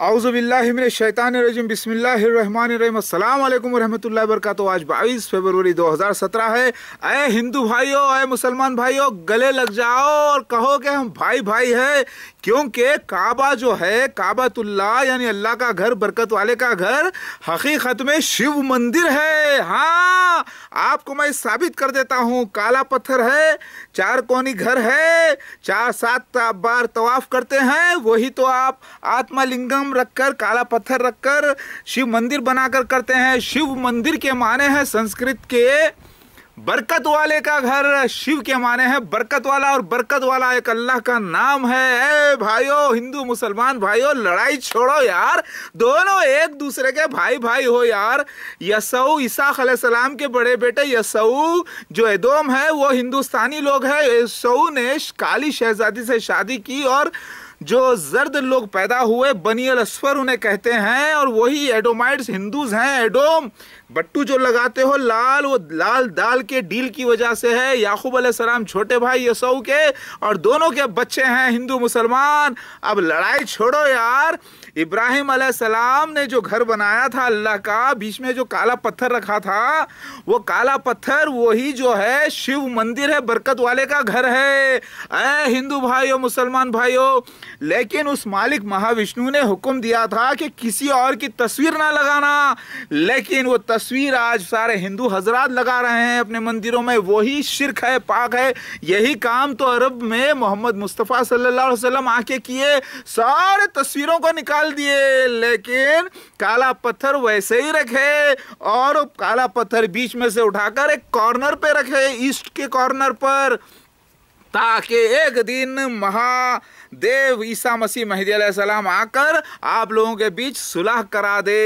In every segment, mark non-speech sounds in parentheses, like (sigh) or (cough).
आउज़बिल्लिमिन शैतान रजीम बसमिल्लर अल्लाम वरहमल वरक आज बाईस फरवरी 2017 है अय हिंदू भाइयों अय मुसलमान भाइयों गले लग जाओ और कहो कि हम भाई भाई हैं क्योंकि काबा जो है काबातुल्ला यानी अल्लाह का घर बरकत वाले का घर हकीकत में शिव मंदिर है हाँ आपको मैं साबित कर देता हूँ काला पत्थर है चार कोनी घर है चार सात बार तवाफ करते हैं वही तो आप आत्मा लिंगम नाम रखकर काला पत्थर रखकर शिव मंदिर बनाकर करते हैं शिव मंदिर के माने हैं संस्कृत के बरकत वाले का घर शिव के माने हैं बरकत वाला और बरकत वाला एक अल्लाह का नाम है भाइयों हिंदू मुसलमान भाइयों लड़ाई छोड़ो यार दोनों एक दूसरे के भाई भाई हो यार यसऊ ईसा सलाम के बड़े बेटे यसऊ जो एदोम है वो हिंदुस्तानी लोग है यसऊ ने काली शहजादी से शादी की और जो जर्द लोग पैदा हुए बनी अलस्वर उन्हें कहते हैं और वही एडोमाइड्स हिंदूज हैं एडोम बट्टू जो लगाते हो लाल वो लाल दाल के डील की वजह से है याकूब सलाम छोटे भाई यसऊ के और दोनों के बच्चे हैं हिंदू मुसलमान अब लड़ाई छोड़ो यार इब्राहिम सलाम ने जो घर बनाया था अल्लाह का बीच में जो काला पत्थर रखा था वो काला पत्थर वही जो है शिव मंदिर है बरकत वाले का घर है ऐ हिंदू भाइयों मुसलमान भाइयों लेकिन उस मालिक महाविष्णु ने हुक्म दिया था कि किसी और की तस्वीर ना लगाना लेकिन वो तस्वीर आज सारे हिंदू हजरात लगा रहे हैं अपने मंदिरों में वही शिरक है पाक है यही काम तो अरब में मोहम्मद मुस्तफ़ा अलैहि वसल्लम आके किए सारे तस्वीरों को निकाल निकाल दिए लेकिन काला पत्थर वैसे ही रखे और काला पत्थर बीच में से उठाकर एक कॉर्नर पे रखे ईस्ट के कॉर्नर पर ताकि एक दिन महादेव ईसा मसीह महदी सलाम आकर आप लोगों के बीच सुलह करा दे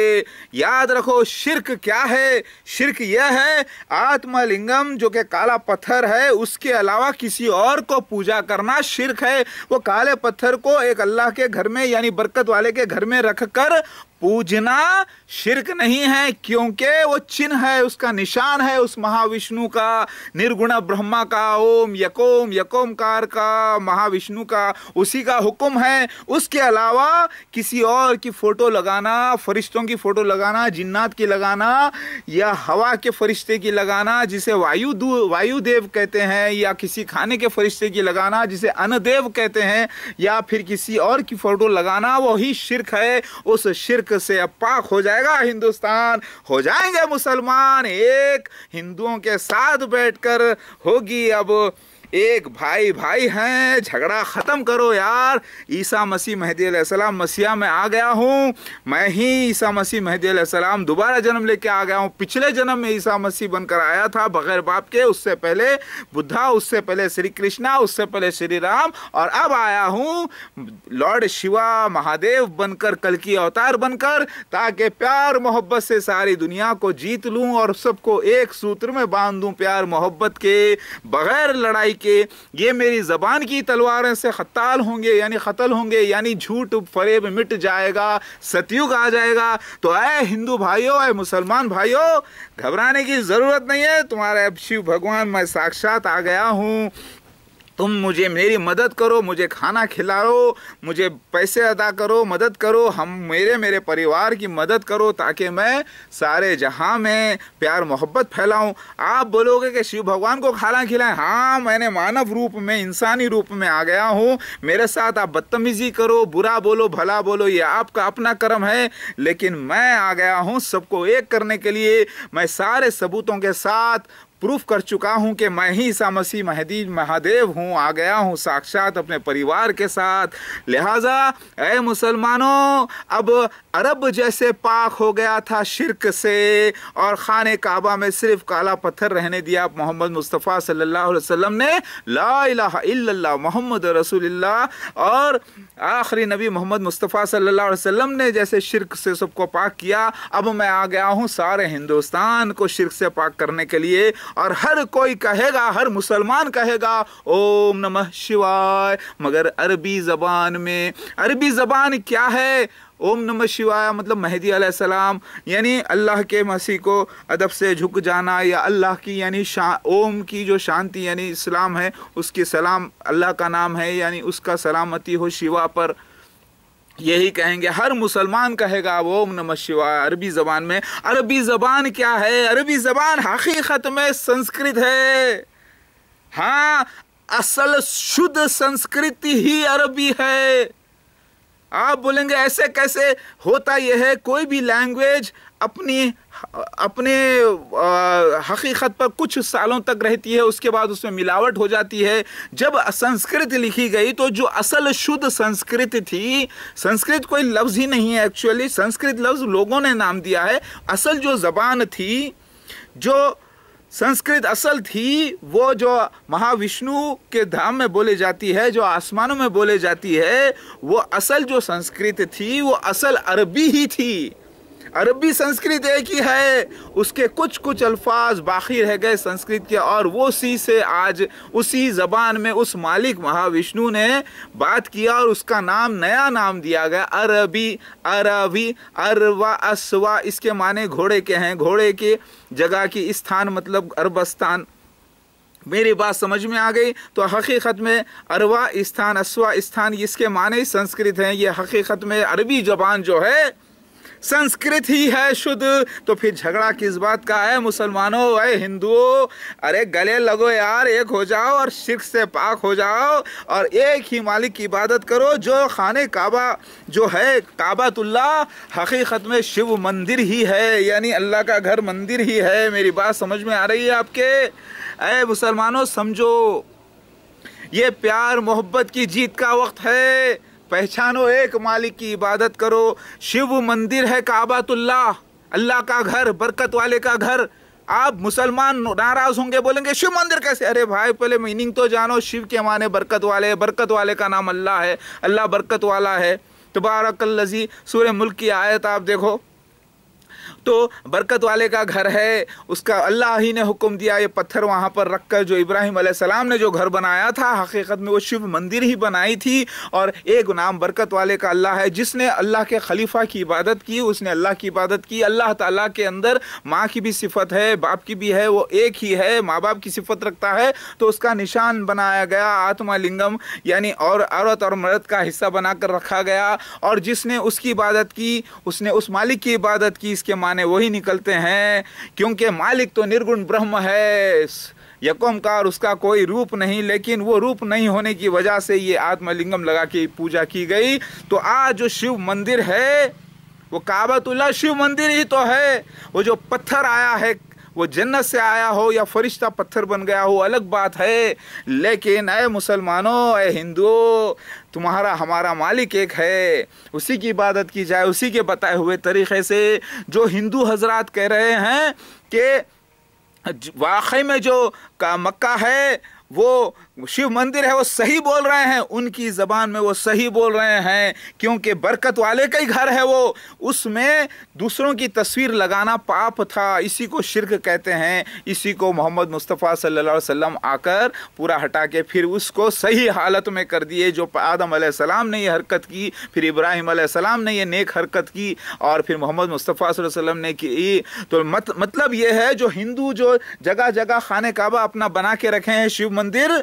याद रखो शिरक क्या है शिरक यह है आत्मलिंगम जो कि काला पत्थर है उसके अलावा किसी और को पूजा करना शिरक है वो काले पत्थर को एक अल्लाह के घर में यानी बरकत वाले के घर में रख कर पूजना शिरक नहीं है क्योंकि वो चिन्ह है उसका निशान है उस महाविष्णु का निर्गुण ब्रह्मा का ओम यकोम यकोमकार का महाविष्णु का उसी का हुक्म है उसके अलावा किसी और की फ़ोटो लगाना फरिश्तों की फ़ोटो लगाना जिन्नात की लगाना या हवा के फरिश्ते की लगाना जिसे वायु वायुदेव कहते हैं या किसी खाने के फरिश्ते की लगाना जिसे अनदेव कहते हैं या फिर किसी और की फ़ोटो लगाना वही शिरक है उस शिरक से पाक हो जाए जाएगा हिंदुस्तान हो जाएंगे मुसलमान एक हिंदुओं के साथ बैठकर होगी अब एक भाई भाई हैं झगड़ा ख़त्म करो यार ईसा मसीह महदी सलाम मसीहा में आ गया हूँ मैं ही ईसा मसीह महदी सलाम दोबारा जन्म लेके आ गया हूँ पिछले जन्म में ईसा मसीह बनकर आया था बगैर बाप के उससे पहले बुद्धा उससे पहले श्री कृष्णा उससे पहले श्री राम और अब आया हूँ लॉर्ड शिवा महादेव बनकर कल की अवतार बनकर ताकि प्यार मोहब्बत से सारी दुनिया को जीत लूँ और सबको एक सूत्र में बांध दूँ प्यार मोहब्बत के बगैर लड़ाई कि ये मेरी ज़बान की तलवार से ख़ताल होंगे यानी ख़तल होंगे यानी झूठ फरेब मिट जाएगा सतयुग आ जाएगा तो अय हिंदू भाइयों अय मुसलमान भाइयों घबराने की ज़रूरत नहीं है तुम्हारे अब शिव भगवान मैं साक्षात आ गया हूँ तुम मुझे मेरी मदद करो मुझे खाना खिलाओ मुझे पैसे अदा करो मदद करो हम मेरे मेरे परिवार की मदद करो ताकि मैं सारे जहाँ में प्यार मोहब्बत फैलाऊं आप बोलोगे कि शिव भगवान को खाना खिलाएं हाँ मैंने मानव रूप में इंसानी रूप में आ गया हूँ मेरे साथ आप बदतमीज़ी करो बुरा बोलो भला बोलो ये आपका अपना कर्म है लेकिन मैं आ गया हूँ सबको एक करने के लिए मैं सारे सबूतों के साथ प्रूफ कर चुका हूँ कि मैं ही ईसा मसीह महदी महादेव हूँ आ गया हूँ साक्षात अपने परिवार के साथ लिहाजा ए मुसलमानों अब अरब जैसे पाक हो गया था शिरक से और खान काबा में सिर्फ काला पत्थर रहने दिया मोहम्मद मुस्तफ़ा सल्लल्लाहु अलैहि वसल्लम ने ला इलाहा इल्लल्लाह मोहम्मद रसूलुल्लाह और आखिरी नबी मोहम्मद मुस्तफ़ा सल्लल्लाहु अलैहि वसल्लम ने जैसे शिरक से सबको पाक किया अब मैं आ गया हूँ सारे हिंदुस्तान को शिरक से पाक करने के लिए और हर कोई कहेगा हर मुसलमान कहेगा ओम नमः शिवाय मगर अरबी ज़बान में अरबी ज़बान क्या है ओम नमः शिवाय मतलब महदी सलाम यानी अल्लाह के मसीह को अदब से झुक जाना या अल्लाह की यानी शा ओम की जो शांति यानी इस्लाम है उसकी सलाम अल्लाह का नाम है यानी उसका सलामती हो शिवा पर यही कहेंगे हर मुसलमान कहेगा ओम नमः शिवाय अरबी ज़बान में अरबी ज़बान क्या है अरबी ज़बान हकीकत में संस्कृत है हाँ असल शुद्ध संस्कृति ही अरबी है आप बोलेंगे ऐसे कैसे होता यह है कोई भी लैंग्वेज अपनी अपने हकीकत पर कुछ सालों तक रहती है उसके बाद उसमें मिलावट हो जाती है जब संस्कृत लिखी गई तो जो असल शुद्ध संस्कृत थी संस्कृत कोई लफ्ज़ ही नहीं है एक्चुअली संस्कृत लफ्ज़ लोगों ने नाम दिया है असल जो ज़बान थी जो संस्कृत असल थी वो जो महाविष्णु के धाम में बोले जाती है जो आसमानों में बोले जाती है वो असल जो संस्कृत थी वो असल अरबी ही थी अरबी संस्कृत एक ही है उसके कुछ कुछ अल्फाज बाकी रह गए संस्कृत के और वो सी से आज उसी ज़बान में उस मालिक महाविष्णु ने बात किया और उसका नाम नया नाम दिया गया अरबी अरबी अरवा असवा इसके माने घोड़े के हैं घोड़े के जगह की स्थान मतलब अरबस्तान मेरी बात समझ में आ गई तो हकीकत में अरवा स्थान अस्वा स्थान इसके माने संस्कृत हैं ये हकीकत में अरबी जबान जो है संस्कृत ही है शुद्ध तो फिर झगड़ा किस बात का है मुसलमानों है हिंदुओं अरे गले लगो यार एक हो जाओ और शिख से पाक हो जाओ और एक ही मालिक की इबादत करो जो खाने काबा जो है काबातुल्ला हकीकत में शिव मंदिर ही है यानी अल्लाह का घर मंदिर ही है मेरी बात समझ में आ रही है आपके अरे मुसलमानों समझो ये प्यार मोहब्बत की जीत का वक्त है पहचानो एक मालिक की इबादत करो शिव मंदिर है काबातुल्लाह अल्लाह का घर बरकत वाले का घर आप मुसलमान नाराज होंगे बोलेंगे शिव मंदिर कैसे अरे भाई पहले मीनिंग तो जानो शिव के माने बरकत वाले बरकत वाले का नाम अल्लाह है अल्लाह बरकत वाला है लजी सूर्य मुल्क की आयत आप देखो तो बरकत वाले का घर है उसका अल्लाह ही ने हुक्म दिया ये पत्थर वहाँ पर रख कर जो इब्राहिम सलाम ने जो घर बनाया था हकीकत में वो शिव मंदिर ही बनाई थी और एक नाम बरकत वाले का अल्लाह है जिसने अल्लाह के खलीफा की इबादत की उसने अल्लाह की इबादत की अल्लाह ताला के अंदर माँ की भी सिफत है बाप की भी है वो एक ही है माँ बाप की सिफत रखता है तो उसका निशान बनाया गया आत्मा लिंगम यानी और औरत और मर्द का हिस्सा बनाकर रखा गया और जिसने उसकी इबादत की उसने उस मालिक की इबादत की इसके माने निशाने वही निकलते हैं क्योंकि मालिक तो निर्गुण ब्रह्म है यकोमकार उसका कोई रूप नहीं लेकिन वो रूप नहीं होने की वजह से ये आत्मलिंगम लगा के पूजा की गई तो आज जो शिव मंदिर है वो काबतुल्ला शिव मंदिर ही तो है वो जो पत्थर आया है वो जन्नत से आया हो या फरिश्ता पत्थर बन गया हो अलग बात है लेकिन अय मुसलमानों अय हिंदुओं तुम्हारा हमारा मालिक एक है उसी की इबादत की जाए उसी के बताए हुए तरीक़े से जो हिंदू हजरात कह रहे हैं कि वाकई में जो का मक्का है वो शिव मंदिर है वो सही बोल रहे हैं उनकी ज़बान में वो सही बोल रहे हैं क्योंकि बरकत वाले का ही घर है वो उसमें दूसरों की तस्वीर लगाना पाप था इसी को शिरक कहते हैं इसी को मोहम्मद मुस्तफ़ा सल्लल्लाहु अलैहि वसल्लम आकर पूरा हटा के फिर उसको सही हालत में कर दिए जो आदम सलाम ने ये हरकत की फिर इब्राहिम सलाम ने ये नेक हरकत की और फिर मोहम्मद मुस्तफ़ा वसल्लम ने की तो मत, मतलब ये है जो हिंदू जो जगह जगह खान काबा अपना बना के रखे हैं शिव मंदिर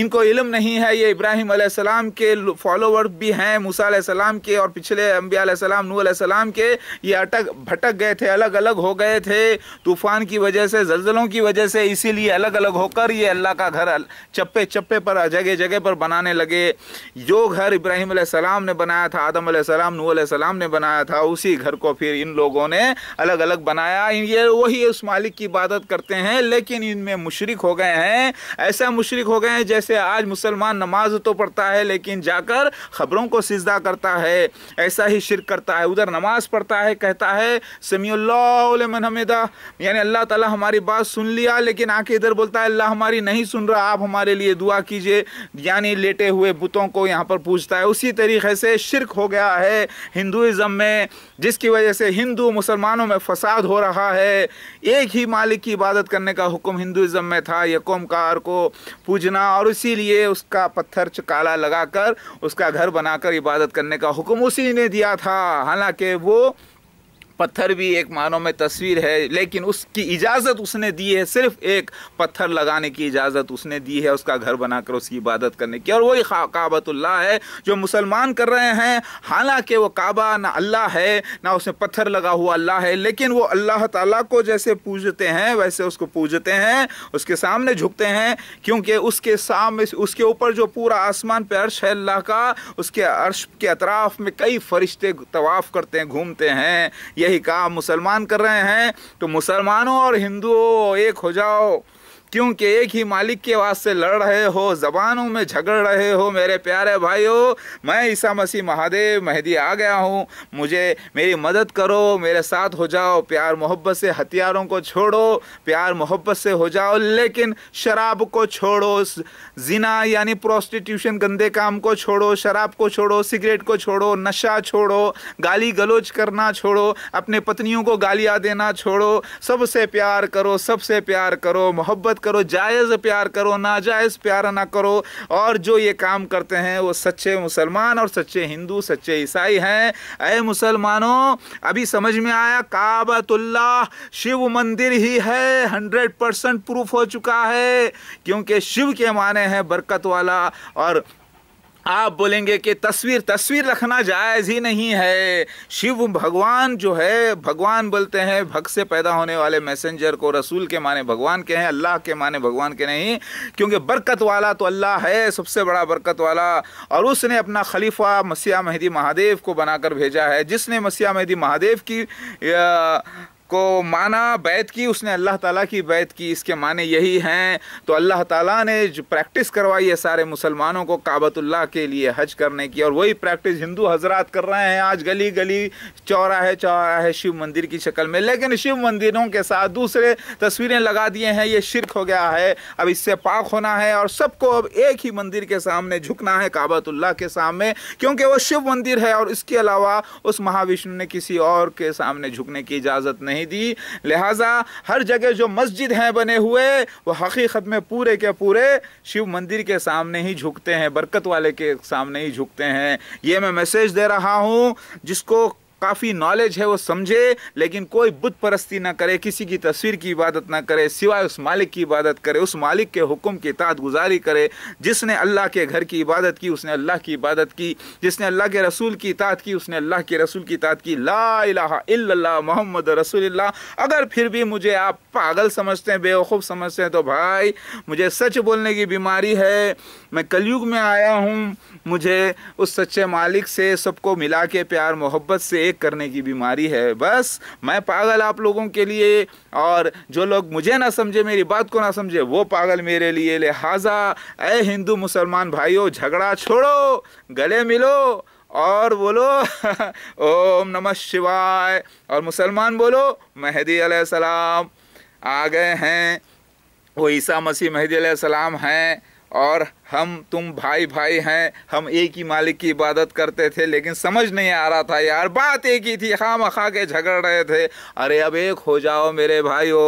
इनको इलम नहीं है ये इब्राहिम सलाम के फॉलोवर भी हैं मूसा सलाम के और पिछले अम्बिया सलाम नू सलाम के ये अटक भटक गए थे अलग अलग हो गए थे तूफ़ान की वजह से जलजलों की वजह से इसीलिए अलग अलग होकर ये अल्लाह का घर चप्पे चप्पे पर जगह जगह पर बनाने लगे जो घर इब्राहिम सलाम ने बनाया था आदम सलाम नू सलाम ने बनाया था उसी घर को फिर इन लोगों ने अलग अलग बनाया ये वही उस मालिक की इबादत करते हैं लेकिन इनमें मुशरक हो गए हैं ऐसा मुशरक हो गए हैं जैसे से आज मुसलमान नमाज तो पढ़ता है लेकिन जाकर खबरों को सिजदा करता है ऐसा ही शिरक करता है उधर नमाज पढ़ता है कहता है समीमन यानी अल्लाह ताला हमारी बात सुन लिया लेकिन आके इधर बोलता है अल्लाह हमारी नहीं सुन रहा आप हमारे लिए दुआ कीजिए यानी लेटे हुए बुतों को यहाँ पर पूछता है उसी तरीके से शिरक हो गया है हिंदुज़म में जिसकी वजह से हिंदू मुसलमानों में फसाद हो रहा है एक ही मालिक की इबादत करने का हुक्म हिंदुज़म में था यकोम कार को पूजना और इसीलिए उसका पत्थर चकाला लगाकर उसका घर बनाकर इबादत करने का हुक्म उसी ने दिया था हालांकि वो पत्थर भी एक मानो में तस्वीर है लेकिन उसकी इजाज़त उसने दी है सिर्फ एक पत्थर लगाने की इजाज़त उसने दी है उसका घर बनाकर उसकी इबादत करने की और वही काबतुल्ला है जो मुसलमान कर रहे हैं हालांकि वो काबा ना अल्लाह है ना उसमें पत्थर लगा हुआ अल्लाह है लेकिन वो अल्लाह ताला को जैसे पूजते हैं वैसे उसको पूजते हैं उसके सामने झुकते हैं क्योंकि उसके सामने उसके ऊपर जो पूरा आसमान पे अर्श है अल्लाह का उसके अर्श के अतराफ़ में कई फरिश्ते तवाफ़ करते हैं घूमते हैं यही काम मुसलमान कर रहे हैं तो मुसलमानों और हिंदुओं एक हो जाओ क्योंकि एक ही मालिक के वास्ते लड़ रहे हो जबानों में झगड़ रहे हो मेरे प्यारे भाइयों मैं ईसा मसीह महादेव मेहदी आ गया हूँ मुझे मेरी मदद करो मेरे साथ हो जाओ प्यार मोहब्बत से हथियारों को छोड़ो प्यार मोहब्बत से हो जाओ लेकिन शराब को छोड़ो जिना यानी प्रोस्टिट्यूशन गंदे काम को छोड़ो शराब को छोड़ो सिगरेट को छोड़ो नशा छोड़ो गाली गलोच करना छोड़ो अपने पत्नियों को गालियाँ देना छोड़ो सबसे प्यार करो सबसे प्यार करो मोहब्बत करो जायज़ प्यार करो नाजायज़ प्यार ना करो और जो ये काम करते हैं वो सच्चे मुसलमान और सच्चे हिंदू सच्चे ईसाई हैं अय मुसलमानों अभी समझ में आया काबतुल्ला शिव मंदिर ही है हंड्रेड परसेंट प्रूफ हो चुका है क्योंकि शिव के माने हैं बरकत वाला और आप बोलेंगे कि तस्वीर तस्वीर रखना जायज़ ही नहीं है शिव भगवान जो है भगवान बोलते हैं भक्त से पैदा होने वाले मैसेंजर को रसूल के माने भगवान के हैं अल्लाह के माने भगवान के नहीं क्योंकि बरकत वाला तो अल्लाह है सबसे बड़ा बरकत वाला और उसने अपना खलीफा मसीहा मेहदी महादेव को बनाकर भेजा है जिसने मसीहा मेहदी महादेव की को माना बैत की उसने अल्लाह ताला की बैत की इसके माने यही हैं तो अल्लाह ताला ने जो प्रैक्टिस करवाई है सारे मुसलमानों को काबतुल्लाह के लिए हज करने की और वही प्रैक्टिस हिंदू हजरात कर रहे हैं आज गली गली चौराहे चौराहे शिव मंदिर की शक्ल में लेकिन शिव मंदिरों के साथ दूसरे तस्वीरें लगा दिए हैं ये शिरक हो गया है अब इससे पाक होना है और सबको अब एक ही मंदिर के सामने झुकना है काबतुल्लाह के सामने क्योंकि वो शिव मंदिर है और इसके अलावा उस महाविष्णु ने किसी और के सामने झुकने की इजाज़त नहीं नहीं दी लिहाजा हर जगह जो मस्जिद हैं बने हुए वो हकीकत में पूरे के पूरे शिव मंदिर के सामने ही झुकते हैं बरकत वाले के सामने ही झुकते हैं ये मैं मैसेज दे रहा हूँ जिसको काफ़ी नॉलेज है वो समझे लेकिन कोई बुत परस्ती ना करे किसी की तस्वीर की इबादत ना करे सिवाय उस मालिक की इबादत करे उस मालिक के हुक्म की तात गुजारी करे जिसने अल्लाह के घर की इबादत की उसने अल्लाह की इबादत की जिसने अल्लाह के रसूल की तात की उसने अल्लाह के रसूल की तात की ला मोहम्मद रसूल अगर फिर भी मुझे आप पागल समझते हैं बेवकूफ़ समझते हैं तो भाई मुझे सच बोलने की बीमारी है मैं कलयुग में आया हूँ मुझे उस सच्चे मालिक से सबको मिला के प्यार मोहब्बत से विवेक करने की बीमारी है बस मैं पागल आप लोगों के लिए और जो लोग मुझे ना समझे मेरी बात को ना समझे वो पागल मेरे लिए लिहाजा ए हिंदू मुसलमान भाइयों झगड़ा छोड़ो गले मिलो और बोलो (laughs) ओम नमः शिवाय और मुसलमान बोलो मेहदी सलाम आ गए हैं वो ईसा मसीह मेहदी सलाम हैं और हम तुम भाई भाई हैं हम एक ही मालिक की इबादत करते थे लेकिन समझ नहीं आ रहा था यार बात एक ही थी खा मखा के झगड़ रहे थे अरे अब एक हो जाओ मेरे भाई हो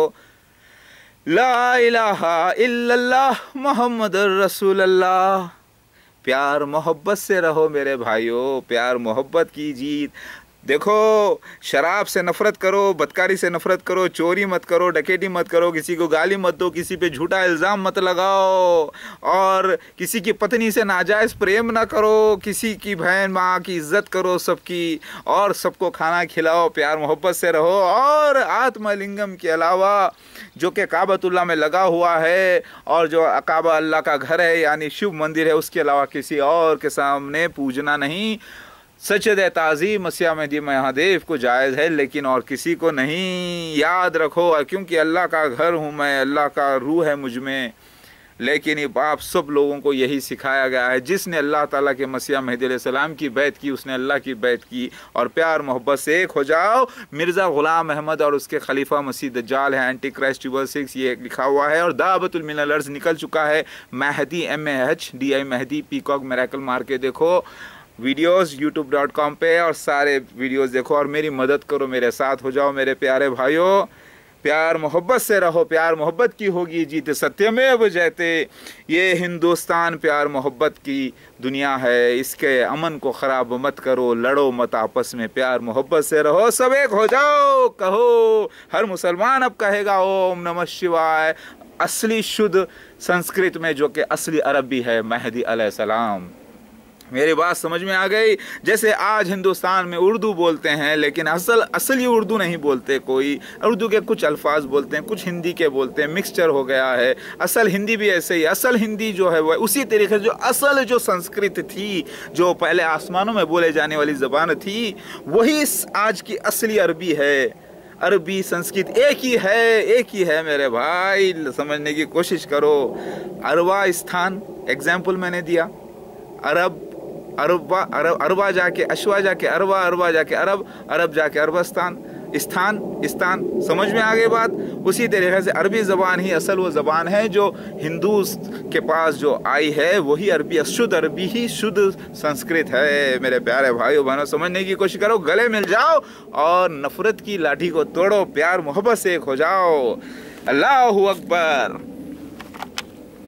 ला इल्लल्लाह मोहम्मद अल्लाह प्यार मोहब्बत से रहो मेरे भाइयों प्यार मोहब्बत की जीत देखो शराब से नफरत करो बदकारी से नफरत करो चोरी मत करो डकेटी मत करो किसी को गाली मत दो किसी पे झूठा इल्ज़ाम मत लगाओ और किसी की पत्नी से नाजायज़ प्रेम ना करो किसी की बहन माँ की इज्जत करो सबकी और सबको खाना खिलाओ प्यार मोहब्बत से रहो और आत्मलिंगम के अलावा जो कि काबतुल्ला में लगा हुआ है और जो काबा अल्लाह का घर है यानी शिव मंदिर है उसके अलावा किसी और के सामने पूजना नहीं सचद ताज़ी मसीह मेहदी महादेव को जायज़ है लेकिन और किसी को नहीं याद रखो क्योंकि अल्लाह का घर हूँ मैं अल्लाह का रूह है मुझ में लेकिन ये आप सब लोगों को यही सिखाया गया है जिसने अल्लाह ताला के मसीह सलाम की बैत की उसने अल्लाह की बैत की और प्यार मोहब्बत से एक हो जाओ मिर्ज़ा ग़ुलाम अहमद और उसके खलीफा मसीह जाल है एंटी क्राइस्ट सिक्स ये लिखा हुआ है और दावतमिनर्स निकल चुका है Mehdi M H D I Mehdi peacock miracle मार के देखो वीडियोस कॉम पर और सारे वीडियोस देखो और मेरी मदद करो मेरे साथ हो जाओ मेरे प्यारे भाइयों प्यार मोहब्बत से रहो प्यार मोहब्बत की होगी जीत सत्यमेव जयते ये हिंदुस्तान प्यार मोहब्बत की दुनिया है इसके अमन को ख़राब मत करो लड़ो मत आपस में प्यार मोहब्बत से रहो सब एक हो जाओ कहो हर मुसलमान अब कहेगा ओम नमः शिवाय असली शुद्ध संस्कृत में जो कि असली अरबी है महदी सलाम मेरी बात समझ में आ गई जैसे आज हिंदुस्तान में उर्दू बोलते हैं लेकिन असल असल ये उर्दू नहीं बोलते कोई उर्दू के कुछ अल्फाज बोलते हैं कुछ हिंदी के बोलते हैं मिक्सचर हो गया है असल हिंदी भी ऐसे ही असल हिंदी जो है वह उसी तरीके से जो असल जो संस्कृत थी जो पहले आसमानों में बोले जाने वाली ज़बान थी वही आज की असली अरबी है अरबी संस्कृत एक ही है एक ही है मेरे भाई समझने की कोशिश करो अरवा स्थान एग्जाम्पल मैंने दिया अरब अरबा अरब अरबा जाके अशवा जाके अरबा अरबा जाके अरब अरब जाके अरबस्तान स्थान स्थान समझ में आ गई बात उसी तरीके से अरबी ज़बान ही असल वो ज़बान है जो हिंदू के पास जो आई है वही अरबी शुद्ध अरबी ही शुद्ध संस्कृत है मेरे प्यारे भाई बहनों समझने की कोशिश करो गले मिल जाओ और नफ़रत की लाठी को तोड़ो प्यार मोहब्बत से एक हो जाओ अल्लाह अकबर